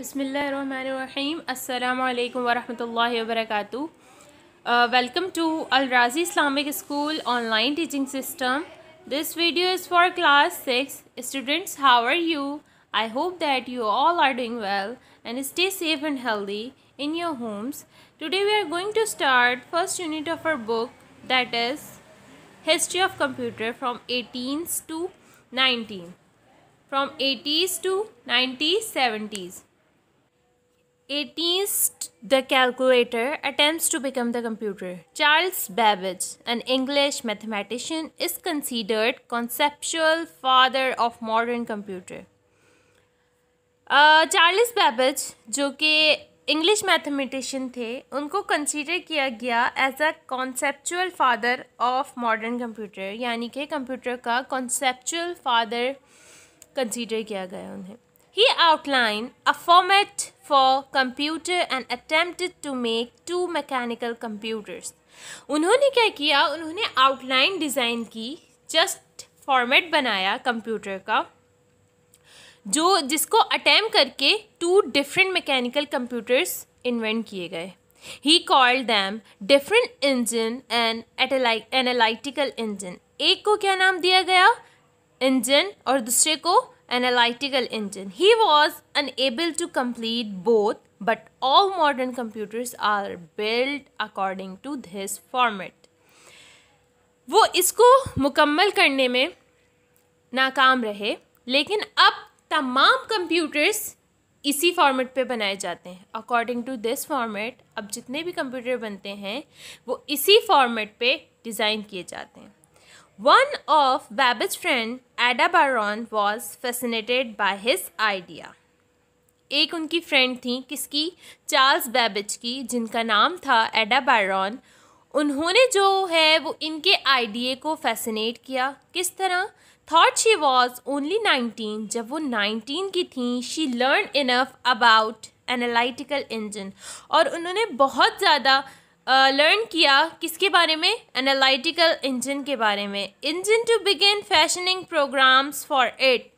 Bismillah ar-Rahman ar Welcome to Al Razi Islamic School online teaching system. This video is for class 6. Students, how are you? I hope that you all are doing well and stay safe and healthy in your homes. Today we are going to start first unit of our book that is History of Computer from eighties to 19. From 80s to 90s, 70s. एटीस्ट the calculator attempt to become the computer Charles Babbage an English mathematician is considered conceptual father of modern computer Charles Babbage जो कि English mathematician थे उनको consider किया गया as a conceptual father of modern computer यानी कि computer का conceptual father consider किया गया उन्हें ही outline a format for computer and attempted to make two mechanical computers उन्होंने क्या किया उन्होंने आउटलाइन डिज़ाइन की जस्ट फॉर्मेट बनाया कंप्यूटर का जो जिसको अटैम्प करके two different mechanical computers invent किए गए ही called them different engine and analytical engine एक को क्या नाम दिया गया इंजन और दूसरे को analytical engine. He was unable to complete both, but all modern computers are built according to this format. वो इसको मुकम्मल करने में नाकाम रहे लेकिन अब तमाम कंप्यूटर्स इसी फॉर्मेट पे बनाए जाते हैं अकॉर्डिंग टू दिस फॉर्मेट अब जितने भी कंप्यूटर बनते हैं वो इसी फॉर्मेट पे डिज़ाइन किए जाते हैं One of Babbage's friend Ada Baron was fascinated by his idea. एक उनकी फ्रेंड थी किसकी चार्ल्स बैबेज की जिनका नाम था एडा बायरॉन उन्होंने जो है वो इनके आइडिए को फैसिनेट किया किस तरह thought she was only nineteen जब वो नाइनटीन की थी she learn enough about analytical engine और उन्होंने बहुत ज़्यादा लर्न uh, किया किसके बारे में एनालिटिकल इंजन के बारे में engine to begin fashioning programs for it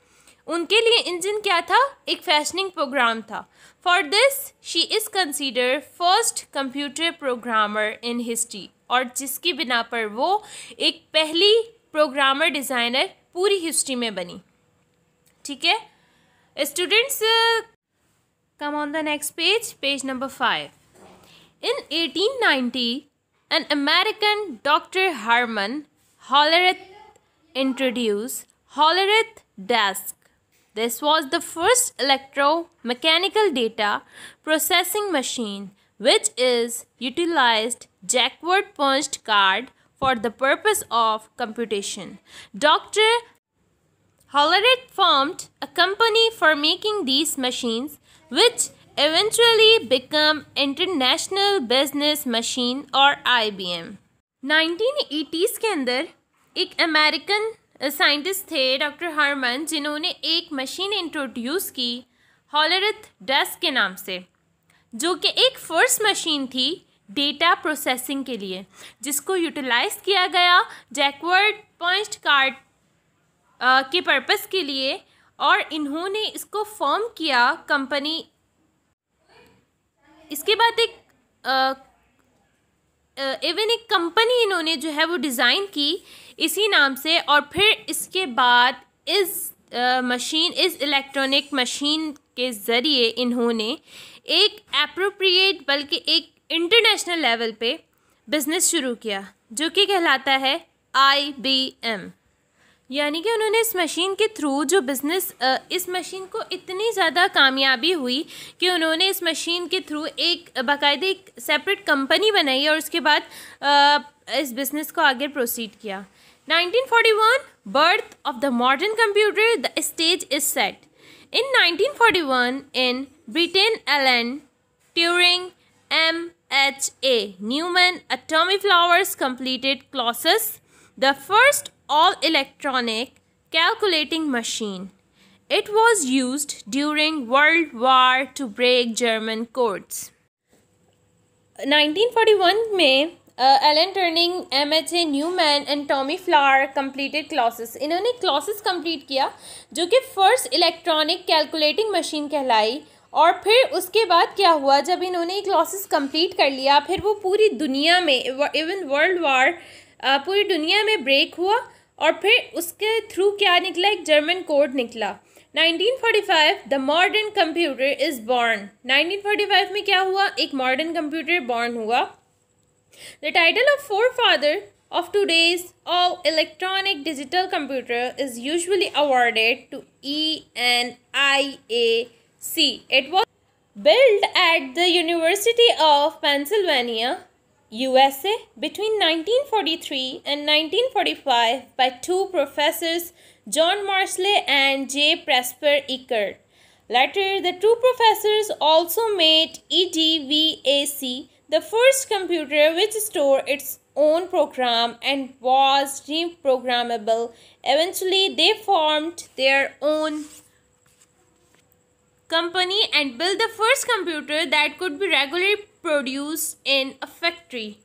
उनके लिए इंजन क्या था एक फैशनिंग प्रोग्राम था for this she is consider first computer programmer in history और जिसकी बिना पर वो एक पहली प्रोग्रामर डिज़ाइनर पूरी हिस्ट्री में बनी ठीक है students come on the next page page number five In 1890, an American Dr. Harman Hollerith introduced Hollerith Desk. This was the first electromechanical data processing machine which is utilized backward punched card for the purpose of computation. Dr. Hollerith formed a company for making these machines which eventually become International Business Machine और IBM 1980s के अंदर एक American scientist uh, थे doctor Herman जिन्होंने एक machine introduce की हॉलरथ desk के नाम से जो कि एक फर्स्ट मशीन थी डेटा प्रोसेसिंग के लिए जिसको यूटिलाइज किया गया जैकवर्ड पॉइंट कार्ड के पर्पस के लिए और इन्होंने इसको फॉर्म किया कंपनी इसके बाद एक इवन एक कंपनी इन्होंने जो है वो डिज़ाइन की इसी नाम से और फिर इसके बाद इस मशीन इस इलेक्ट्रॉनिक मशीन के ज़रिए इन्होंने एक अप्रोप्रिएट बल्कि एक इंटरनेशनल लेवल पे बिज़नेस शुरू किया जो कि कहलाता है आई बी एम यानी कि उन्होंने इस मशीन के थ्रू जो बिज़नेस इस मशीन को इतनी ज़्यादा कामयाबी हुई कि उन्होंने इस मशीन के थ्रू एक बाकायदे एक सेपरेट कंपनी बनाई और उसके बाद इस बिज़नेस को आगे प्रोसीड किया 1941 birth of the modern computer the stage is set in 1941 in Britain L Alan Turing M H A Newman and Tommy Flowers completed Colossus the first all electronic calculating machine. It was used during World War to break German codes. 1941 में Alan Turing M H A Newman and Tommy Flowers completed Colossus इन्होंने Colossus complete किया जो कि first electronic calculating machine कहलाई और फिर उसके बाद क्या हुआ जब इन्होंने क्लासेस कम्प्लीट कर लिया फिर वो पूरी दुनिया में इवन वर्ल्ड वार पूरी दुनिया में ब्रेक हुआ और फिर उसके थ्रू क्या निकला एक जर्मन कोड निकला 1945 the modern computer is born nineteen forty five में क्या हुआ एक मॉडर्न कंप्यूटर बॉर्न हुआ the title of four father of two days of electronic digital computer is usually awarded to E N I A see it was build at the university of Pennsylvania USA between 1943 and 1945 by two professors John Marsley and J. Presper Eckert. Later, the two professors also made EDVAC, the first computer which stored its own program and was reprogrammable. Eventually, they formed their own company and built the first computer that could be regularly produced in a factory.